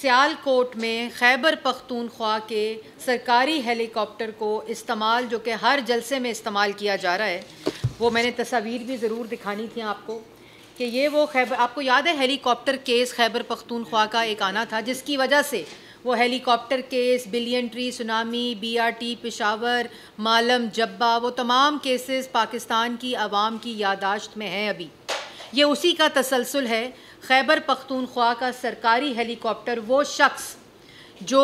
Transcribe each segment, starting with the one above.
सियालकोट में खैबर पख्तूनख्वा के सरकारी हेलीकॉप्टर को इस्तेमाल जो कि हर जलसे में इस्तेमाल किया जा रहा है वो मैंने तस्वीर भी ज़रूर दिखानी थी आपको कि ये वो खैबर आपको याद है हेलीकॉप्टर केस खैबर पख्तूनख्वा का एक आना था जिसकी वजह से वो helicopter case billion tree tsunami BRT Peshawar Malam Jabba वो तमाम केसेस पाकिस्तान की आवाम की यादाश्त में हैं अभी ये उसी का तसलसल है खैबर पख्तूनख्वा का सरकारी हेलीकॉप्टर वो शख्स जो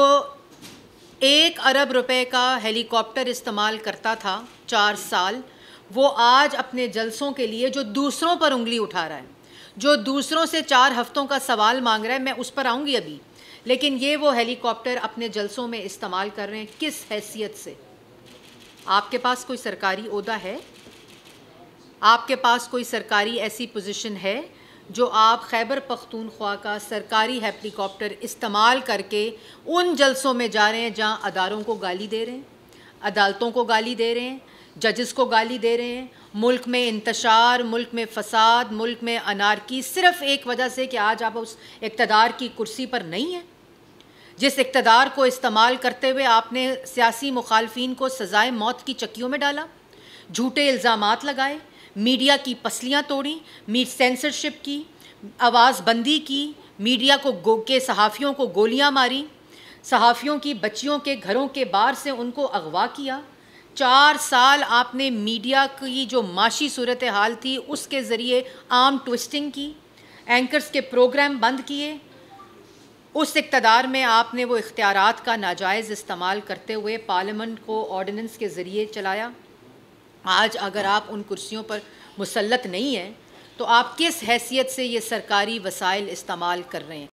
एक अरब रुपए का हेलीकॉप्टर इस्तेमाल करता था चार साल वो आज अपने जलसों के लिए जो दूसरों पर उंगली उठा रहा है जो दूसरों से चार हफ्तों का सवाल मांग रहा है मैं उस पर आऊँगी अभी लेकिन ये वो हेलीकॉप्टर अपने जलसों में इस्तेमाल कर रहे हैं किस हैसियत से आपके पास कोई सरकारी अहदा है आपके पास कोई सरकारी ऐसी पोजीशन है जो आप खैबर पख्तूनख्वा का सरकारी हेलीकॉप्टर इस्तेमाल करके उन जलसों में जा रहे हैं जहाँ अदारों को गाली दे रहे हैं अदालतों को गाली दे रहे हैं जजस को गाली दे रहे हैं मुल्क में इंतशार मुल्क में फसाद मुल्क में अनारकी सिर्फ एक वजह से कि आज आप उस इकतदार की कुर्सी पर नहीं हैं जिस इकतदार को इस्तेमाल करते हुए आपने सियासी मुखालफी को सज़ाए मौत की चक्की में डाला झूठे इल्ज़ाम लगाए मीडिया की पसलियाँ तोड़ी मी सेंसरशिप की आवाज़ बंदी की मीडिया को गो के सहाफ़ियों को गोलियां मारी सहाफ़ियों की बच्चियों के घरों के बाहर से उनको अगवा किया चार साल आपने मीडिया की जो माशी सूरत हाल थी उसके ज़रिए आम ट्विस्टिंग की एंकर्स के प्रोग्राम बंद किए उस इकतदार में आपने वो इख्तियार का नाजायज़ इस्तेमाल करते हुए पार्लियामेंट को ऑर्डिनेंस के ज़रिए चलाया आज अगर आप उन कुर्सियों पर मुसलत नहीं हैं तो आप किस हैसियत से ये सरकारी वसाइल इस्तेमाल कर रहे हैं